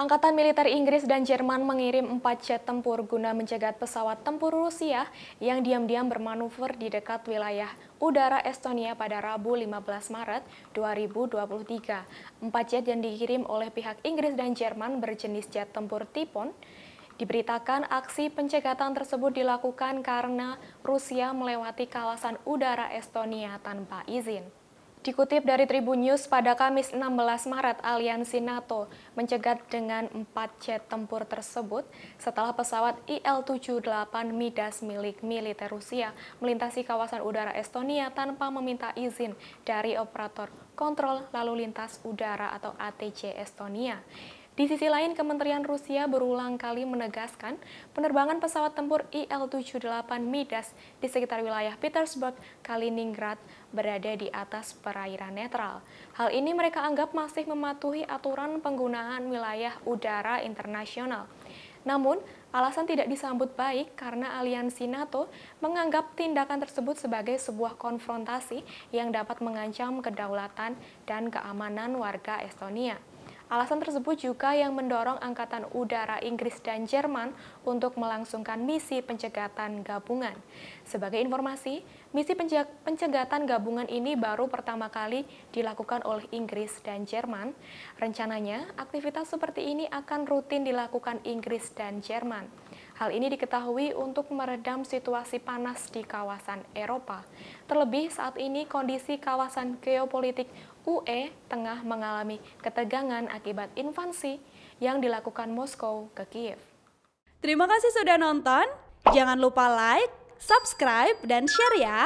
Angkatan militer Inggris dan Jerman mengirim empat jet tempur guna mencegat pesawat tempur Rusia yang diam-diam bermanuver di dekat wilayah udara Estonia pada Rabu 15 Maret 2023. Empat jet yang dikirim oleh pihak Inggris dan Jerman berjenis jet tempur Tipon Diberitakan aksi pencegatan tersebut dilakukan karena Rusia melewati kawasan udara Estonia tanpa izin. Dikutip dari Tribun News pada Kamis 16 Maret, aliansi NATO mencegat dengan empat jet tempur tersebut setelah pesawat IL-78 Midas milik militer Rusia melintasi kawasan udara Estonia tanpa meminta izin dari operator kontrol lalu lintas udara atau ATC Estonia. Di sisi lain, Kementerian Rusia berulang kali menegaskan penerbangan pesawat tempur IL-78 Midas di sekitar wilayah Petersburg, Kaliningrad berada di atas perairan netral. Hal ini mereka anggap masih mematuhi aturan penggunaan wilayah udara internasional. Namun, alasan tidak disambut baik karena aliansi NATO menganggap tindakan tersebut sebagai sebuah konfrontasi yang dapat mengancam kedaulatan dan keamanan warga Estonia. Alasan tersebut juga yang mendorong Angkatan Udara Inggris dan Jerman untuk melangsungkan misi pencegatan gabungan. Sebagai informasi, misi pencegatan gabungan ini baru pertama kali dilakukan oleh Inggris dan Jerman. Rencananya, aktivitas seperti ini akan rutin dilakukan Inggris dan Jerman. Hal ini diketahui untuk meredam situasi panas di kawasan Eropa. Terlebih saat ini kondisi kawasan geopolitik UE tengah mengalami ketegangan akibat invasi yang dilakukan Moskow ke Kiev. Terima kasih sudah nonton. Jangan lupa like, subscribe, dan share ya.